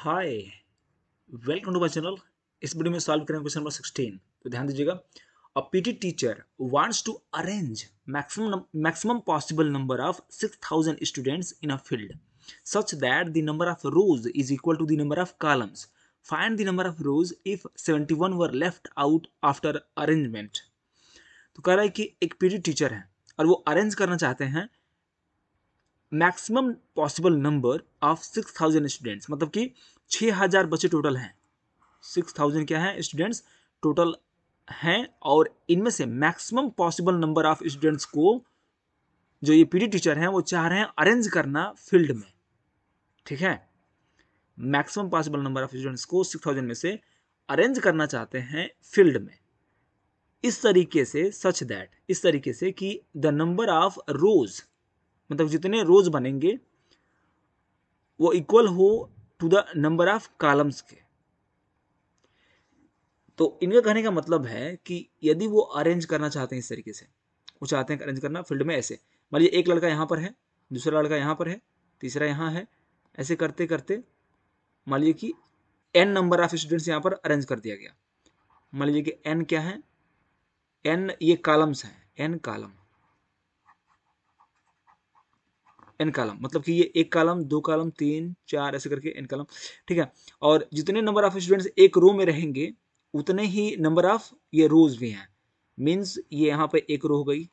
Hi welcome to my channel इस video में solve करेंगे क्वेश्चन नंबर 16 तो ध्यान दीजिएगा a PT teacher wants to arrange maximum maximum possible number of 6000 students in a field such that the number of rows is equal to the number of columns find the number of rows if 71 were left out after arrangement तो कह रहा है कि एक PT teacher है और वो arrange करना चाहते हैं maximum possible number of six thousand students मतलब कि छः हज़ार बच्चे टोटल हैं सिक्स थाउजेंड क्या है स्टूडेंट्स टोटल हैं और इनमें से maximum possible number of students को जो ये पीडी टीचर हैं वो चाह रहे हैं अरेंज करना फील्ड में ठीक है maximum possible number of students को सिक्स थाउजेंड में से अरेंज करना चाहते हैं फील्ड में इस तरीके से सच दैट इस तरीके से कि द नंबर ऑफ रोज़ मतलब जितने रोज बनेंगे वो इक्वल हो to the number of columns के तो इनका कहने का मतलब है कि यदि वो अरेंज करना चाहते हैं इस तरीके से वो चाहते हैं अरेंज करना फील्ड में ऐसे मान लीजिए एक लड़का यहाँ पर है दूसरा लड़का यहाँ पर है तीसरा यहाँ है ऐसे करते करते मान लीजिए कि एन नंबर ऑफ स्टूडेंट्स यहाँ पर अरेंज कर दिया गया मान लीजिए कि एन क्या है एन ये कॉलम्स हैं एन कॉलम एन कालम मतलब कि ये एक कालम दो कालम तीन चार ऐसे करके एन कालम ठीक है और जितने नंबर ऑफ स्टूडेंट्स एक रो में रहेंगे उतने ही नंबर ऑफ ये रोज भी हैं मीन्स ये यहाँ पे एक रो हो गई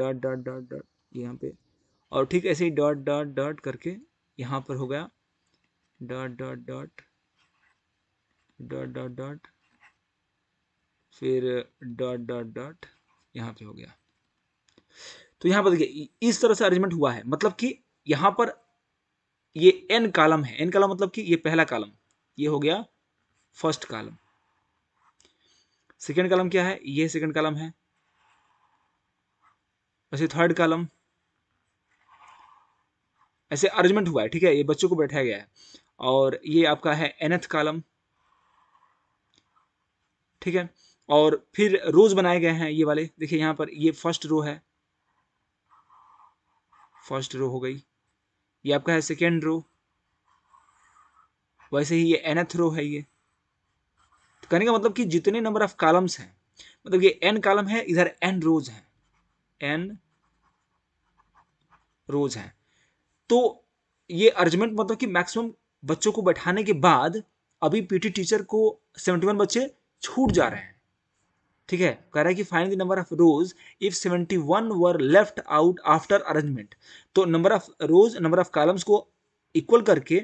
डॉट डॉट डॉट डॉट यहाँ पे और ठीक ऐसे ही डॉट डॉट डॉट करके यहाँ पर हो गया dot dot dot dot dot dot फिर डॉट डॉट डॉट यहाँ पे हो गया तो यहां पर देखिए इस तरह से अरेंजमेंट हुआ है मतलब कि यहां पर ये एन कालम है एन कालम मतलब कि ये पहला कालम ये हो गया फर्स्ट कालम सेकेंड कालम क्या है ये सेकेंड कालम है वैसे थर्ड कालम ऐसे अरेंजमेंट हुआ है ठीक है ये बच्चों को बैठाया गया है और ये आपका है एनथ कालम ठीक है और फिर रोज बनाए गए हैं ये वाले देखिए यहां पर ये फर्स्ट रो है फर्स्ट रो हो गई ये आपका है सेकेंड रो वैसे ही ये एनथ रो है ये तो कहने का मतलब कि जितने नंबर ऑफ कॉलम्स हैं मतलब ये एन कॉलम है इधर एन रोज है एन रोज है तो ये अर्जमेंट मतलब कि मैक्सिमम बच्चों को बैठाने के बाद अभी पीटी टीचर को सेवेंटी वन बच्चे छूट जा रहे हैं ठीक है कह रहा है कि find the number of rows if 71 were left out after arrangement तो number of rows number of columns को इक्वल करके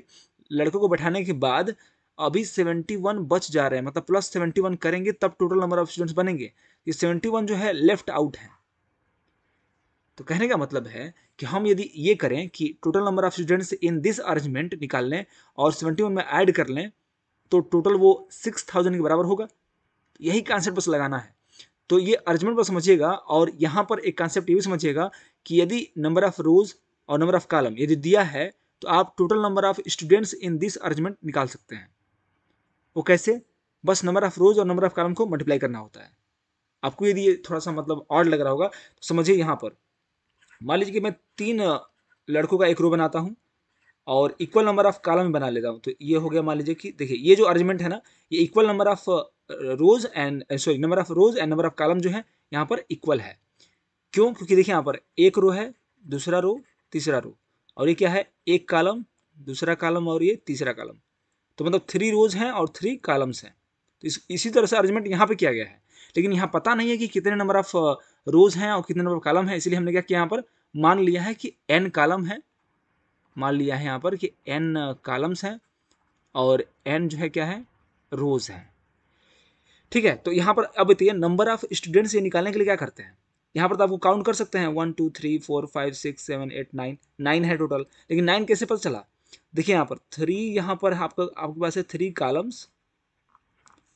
लड़कों को बैठाने के बाद अभी 71 बच जा रहे हैं मतलब प्लस 71 करेंगे तब टोटल नंबर ऑफ स्टूडेंट्स बनेंगे ये 71 जो है लेफ्ट आउट है तो कहने का मतलब है कि हम यदि ये करें कि total number of students in this arrangement निकाल लें और 71 में ऐड कर लें तो टोटल वो 6000 के बराबर होगा यही कॉन्सेप्ट बस लगाना है तो ये अर्जमेंट बस समझिएगा और यहाँ पर एक कॉन्सेप्ट ये भी समझिएगा कि यदि नंबर ऑफ रोज और नंबर ऑफ कॉलम यदि दिया है तो आप total number of students in this arrangement निकाल सकते हैं वो कैसे बस नंबर ऑफ रोज और नंबर ऑफ कॉलम को मल्टीप्लाई करना होता है आपको यदि ये थोड़ा सा मतलब ऑर्ड लग रहा होगा तो समझिए यहाँ पर मान लीजिए कि मैं तीन लड़कों का एक रो बनाता हूँ और इक्वल नंबर ऑफ कॉलम बना लेता हूँ तो ये हो गया मान लीजिए कि देखिए ये जो अर्जमेंट है ना ये equal number of rows and sorry number of rows and number of column जो है यहाँ पर इक्वल है क्यों क्योंकि देखिए यहाँ पर एक रो है दूसरा रो तीसरा रो और ये क्या है एक कॉलम दूसरा कॉलम और ये तीसरा कॉलम तो मतलब थ्री रोज हैं और थ्री कॉलम्स हैं तो इस, इसी तरह से अरेंजमेंट यहाँ पे किया गया है लेकिन यहाँ पता नहीं है कि कितने नंबर ऑफ रोज हैं और कितने नंबर ऑफ कॉलम है इसलिए हमने क्या किया यहाँ पर मान लिया है कि एन कॉलम है मान लिया है यहाँ पर कि एन कॉलम्स हैं और एन जो है क्या है रोज है ठीक है तो यहाँ पर अब बताइए नंबर ऑफ स्टूडेंट्स ये निकालने के लिए क्या करते हैं यहाँ पर तो आपको काउंट कर सकते हैं one two three four five six seven eight nine nine है टोटल लेकिन नाइन कैसे पता चला देखिए यहाँ पर थ्री यहाँ पर आपका आपके पास है थ्री कॉलम्स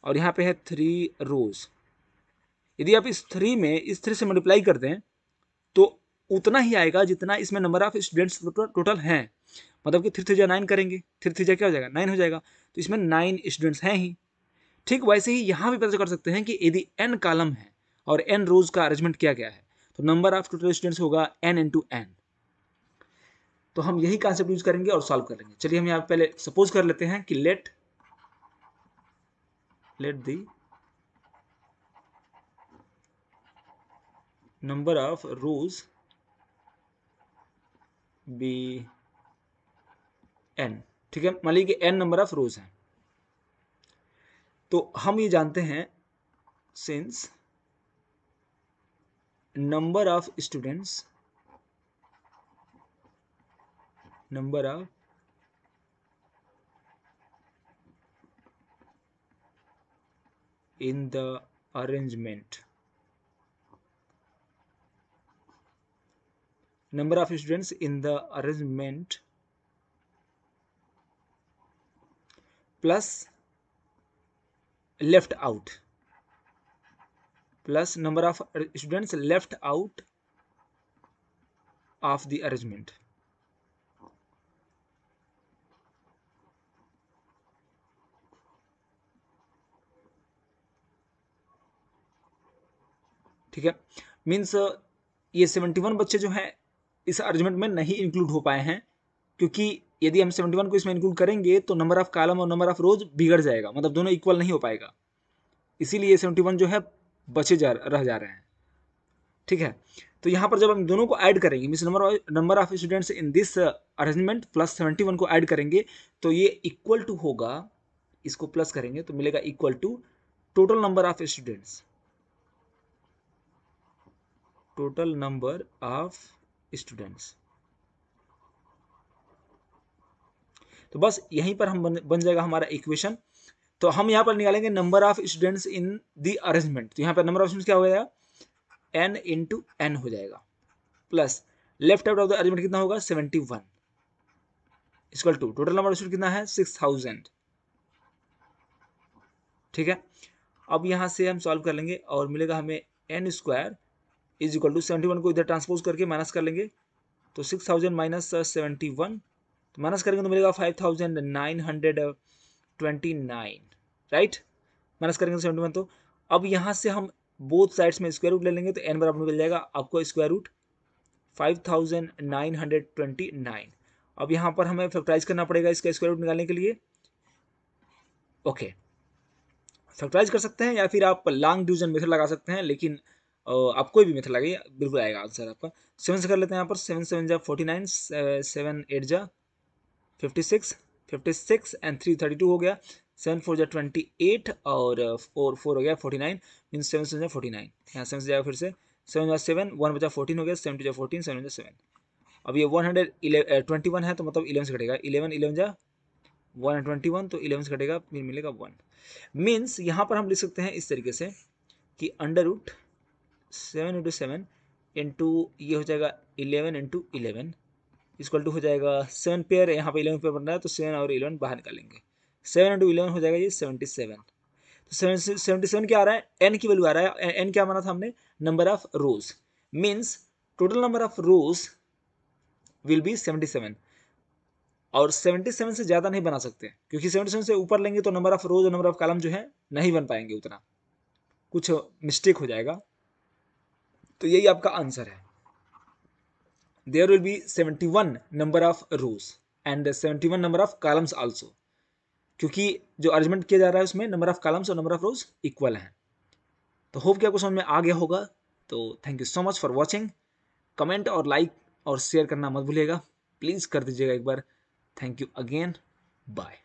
और यहाँ पे है थ्री रोज यदि आप इस थ्री में इस थ्री से मल्टीप्लाई कर दें तो उतना ही आएगा जितना इसमें नंबर ऑफ स्टूडेंट्स टोटल हैं मतलब कि थ्री थ्री जो नाइन करेंगे थ्री थ्री जो क्या हो जाएगा नाइन हो जाएगा तो इसमें नाइन स्टूडेंट्स हैं ही ठीक वैसे ही यहाँ भी पता कर सकते हैं कि यदि एन कालम है और एन रोज का अरेंजमेंट किया गया है तो नंबर ऑफ टोटल स्टूडेंट्स होगा एन इन टू एन तो हम यही कॉन्सेप्ट यूज करेंगे और सॉल्व करेंगे चलिए हम यहाँ पहले सपोज कर लेते हैं कि let let the number of rows be N ठीक है मान लीजिए एन नंबर ऑफ रोज है तो हम ये जानते हैं since number of students number of in the arrangement number of students in the arrangement plus left out plus number of students left out of the arrangement ठीक है मींस ये seventy one बच्चे जो हैं इस अरेंजमेंट में नहीं include हो पाए हैं क्योंकि यदि हम सेवेंटी वन को इसमें इंक्लूड करेंगे तो नंबर ऑफ कॉलम और नंबर ऑफ रोज बिगड़ जाएगा मतलब दोनों इक्वल नहीं हो पाएगा इसीलिए सेवेंटी वन जो है बचे जा रह जा रहे हैं ठीक है तो यहाँ पर जब हम दोनों को ऐड करेंगे mean number number of students in this arrangement plus seventy one को ऐड करेंगे तो ये इक्वल टू होगा इसको प्लस करेंगे तो मिलेगा equal to total number of students total number of students तो बस यहीं पर हम बन, बन जाएगा हमारा इक्वेशन तो हम यहाँ पर निकालेंगे number of students in the arrangement तो यहाँ पर नंबर ऑफ स्टूडेंट्स क्या हो जाएगा एन इंटू एन हो जाएगा plus left out of the arrangement कितना होगा seventy one equal to total number of student कितना है सिक्स थाउजेंड ठीक है अब यहाँ से हम सॉल्व कर लेंगे और मिलेगा हमें N square is equal to seventy one को इधर ट्रांसपोज करके माइनस कर लेंगे तो six thousand minus seventy one तो माइनस करेंगे तो मिलेगा five thousand nine hundred twenty nine right minus करेंगे तो सेवेंटी वन तो अब यहाँ से हम बोथ साइड्स में स्क्वायर रूट ले लेंगे तो एन बराबर मिल जाएगा आपको square root five thousand nine hundred twenty nine अब यहाँ पर हमें फैक्टराइज करना पड़ेगा इसका स्क्वायर रूट निकालने के लिए ओके okay. फैक्टराइज कर सकते हैं या फिर आप लॉन्ग डिवीजन मेथड लगा सकते हैं लेकिन आप कोई भी मेथड लगाइए बिल्कुल आएगा आंसर आपका सेवन से कर लेते हैं यहाँ पर सेवन सेवन जा फोर्टी नाइन सेवन एट जा fifty six fifty six and three thirty two हो गया सेवन फोर जो ट्वेंटी एट और फोर uh, फोर हो गया फोर्टी नाइन मीन सेवन से फोर्टी नाइन यहाँ सेवन से जाएगा फिर से सेवन जो सेवन वन बचा फोर्टीन हो गया सेवन टू जो फोर्टीन सेवन जो सेवन अब ये वन हंड्रेड ट्वेंटी वन है तो मतलब इलेवन से कटेगा इलेवन इलेवन जा वन ट्वेंटी वन तो इलेवन से कटेगा फिर मिलेगा वन मीन्स यहाँ पर हम लिख सकते हैं इस तरीके से कि under root seven into seven into ये हो जाएगा eleven into eleven equal to हो जाएगा सेवन पेयर यहाँ पे इलेवन पेयर बन रहा है तो सेवन और इलेवन बाहर निकालेंगे सेवन इंटू इलेवन हो जाएगा ये सेवेंटी सेवन तो सेवन सेवेंटी सेवन क्या आ रहा है एन की वैल्यू आ रहा है एन क्या माना था हमने number of rows means total number of rows will be seventy seven और सेवेंटी सेवन से ज़्यादा नहीं बना सकते क्योंकि सेवेंटी सेवन से ऊपर लेंगे तो नंबर ऑफ रोज और नंबर ऑफ कॉलम जो है नहीं बन पाएंगे उतना कुछ मिस्टेक हो जाएगा तो यही आपका आंसर है there will be 71 number of rows and 71 number of columns also क्योंकि जो अर्जमेंट किया जा रहा है उसमें नंबर ऑफ कॉलम्स और नंबर ऑफ रोज इक्वल हैं तो होप कि आपको समझ में आ गया होगा तो thank you so much for watching comment और लाइक और शेयर करना मत भूलिएगा प्लीज़ कर दीजिएगा एक बार थैंक यू अगेन बाय